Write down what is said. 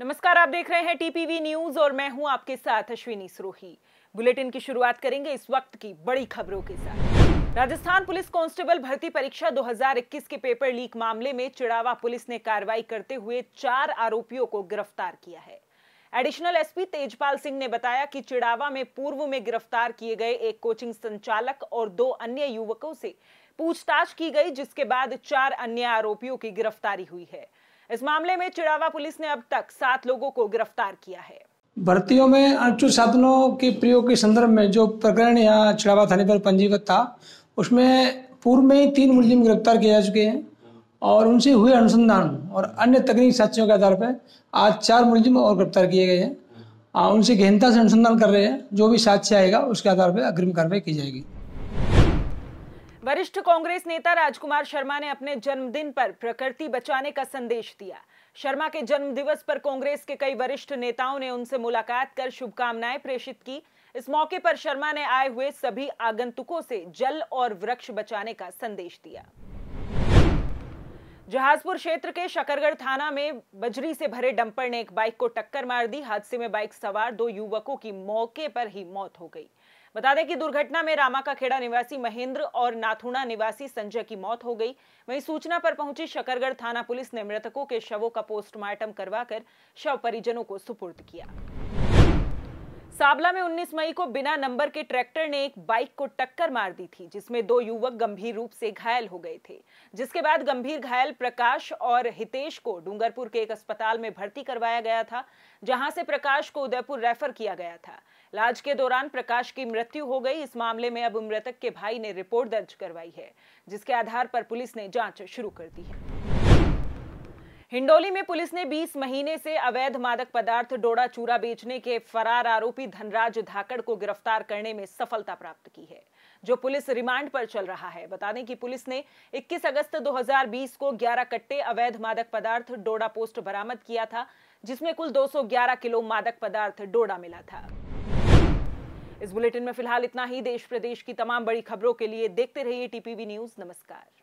नमस्कार आप देख रहे हैं टीपीवी न्यूज और मैं हूं आपके साथ अश्विनी सरोही बुलेटिन की शुरुआत करेंगे इस वक्त की बड़ी खबरों के साथ राजस्थान पुलिस कांस्टेबल भर्ती परीक्षा 2021 के पेपर लीक मामले में चिड़ावा पुलिस ने कार्रवाई करते हुए चार आरोपियों को गिरफ्तार किया है एडिशनल एसपी तेजपाल सिंह ने बताया कि चिड़ावा में पूर्व में गिरफ्तार किए गए एक कोचिंग संचालक और दो अन्य युवकों से पूछताछ की गई जिसके बाद चार अन्य आरोपियों की गिरफ्तारी हुई है इस मामले में चिड़ावा पुलिस ने अब तक सात लोगों को गिरफ्तार किया है भर्तियों में अनुचित साधनों के प्रयोग के संदर्भ में जो प्रकरण यहाँ चिड़ावा थाने पर पंजीकृत था उसमें पूर्व में ही तीन मुलजिम गिरफ्तार किए जा चुके हैं और उनसे हुए अनुसंधान और अन्य तकनीकी साक्ष्यों के आधार पर आज चार मुलजिम और गिरफ्तार किए गए हैं उनसे गहनता से अनुसंधान कर रहे हैं जो भी साक्ष्य आएगा उसके आधार पर अग्रिम कार्रवाई की जाएगी वरिष्ठ कांग्रेस नेता राजकुमार शर्मा ने अपने जन्मदिन पर प्रकृति बचाने का संदेश दिया शर्मा के जन्म दिवस पर कांग्रेस के कई वरिष्ठ नेताओं ने उनसे मुलाकात कर शुभकामनाएं प्रेषित की इस मौके पर शर्मा ने आए हुए सभी आगंतुकों से जल और वृक्ष बचाने का संदेश दिया जहाजपुर क्षेत्र के शकरगढ़ थाना में बजरी से भरे डंपर ने एक बाइक को टक्कर मार दी हादसे में बाइक सवार दो युवकों की मौके पर ही मौत हो गई बता दें कि दुर्घटना में रामा का खेड़ा निवासी महेंद्र और नाथुणा निवासी संजय की मौत हो गई वहीं सूचना पर पहुंची शकरगढ़ थाना पुलिस ने मृतकों के शवों का पोस्टमार्टम करवाकर शव परिजनों को सुपुर्द किया साबला में 19 मई को बिना नंबर के ट्रैक्टर ने एक बाइक को टक्कर मार दी थी जिसमें दो युवक गंभीर रूप से घायल हो गए थे जिसके बाद गंभीर घायल प्रकाश और हितेश को डूंगरपुर के एक अस्पताल में भर्ती करवाया गया था जहां से प्रकाश को उदयपुर रेफर किया गया था इलाज के दौरान प्रकाश की मृत्यु हो गई इस मामले में अब मृतक के भाई ने रिपोर्ट दर्ज करवाई है जिसके आधार पर पुलिस ने जाँच शुरू कर दी है हिंडोली में पुलिस ने 20 महीने से अवैध मादक पदार्थ डोड़ा चूरा बेचने के फरार आरोपी धनराज धाकड़ को गिरफ्तार करने में सफलता प्राप्त की है जो पुलिस रिमांड पर चल रहा है बता दें कि पुलिस ने 21 अगस्त 2020 को 11 कट्टे अवैध मादक पदार्थ डोडा पोस्ट बरामद किया था जिसमें कुल 211 किलो मादक पदार्थ डोडा मिला था इस बुलेटिन में फिलहाल इतना ही देश प्रदेश की तमाम बड़ी खबरों के लिए देखते रहिए टीपीवी न्यूज नमस्कार